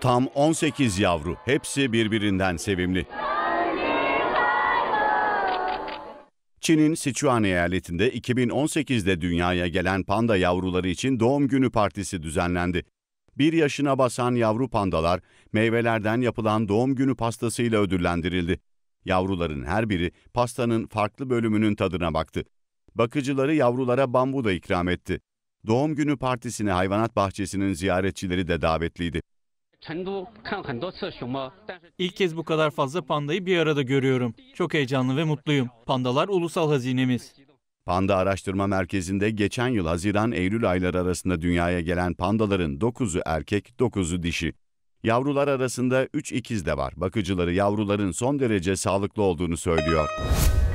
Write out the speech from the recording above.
Tam 18 yavru. Hepsi birbirinden sevimli. Çin'in Sichuan eyaletinde 2018'de dünyaya gelen panda yavruları için doğum günü partisi düzenlendi. Bir yaşına basan yavru pandalar meyvelerden yapılan doğum günü pastasıyla ödüllendirildi. Yavruların her biri pastanın farklı bölümünün tadına baktı. Bakıcıları yavrulara bambu da ikram etti. Doğum günü partisine hayvanat bahçesinin ziyaretçileri de davetliydi. İlk kez bu kadar fazla pandayı bir arada görüyorum. Çok heyecanlı ve mutluyum. Pandalar ulusal hazinemiz. Panda Araştırma Merkezi'nde geçen yıl Haziran-Eylül ayları arasında dünyaya gelen pandaların 9'u erkek, 9'u dişi. Yavrular arasında 3 ikiz de var. Bakıcıları yavruların son derece sağlıklı olduğunu söylüyor.